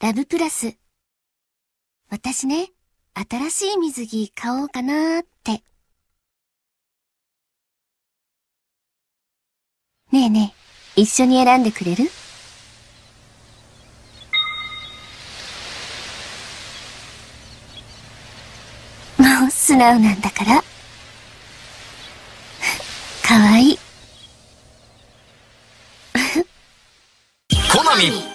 ラブプラス。私ね、新しい水着買おうかなーって。ねえねえ、一緒に選んでくれるもう素直なんだから。かわいい。コナミ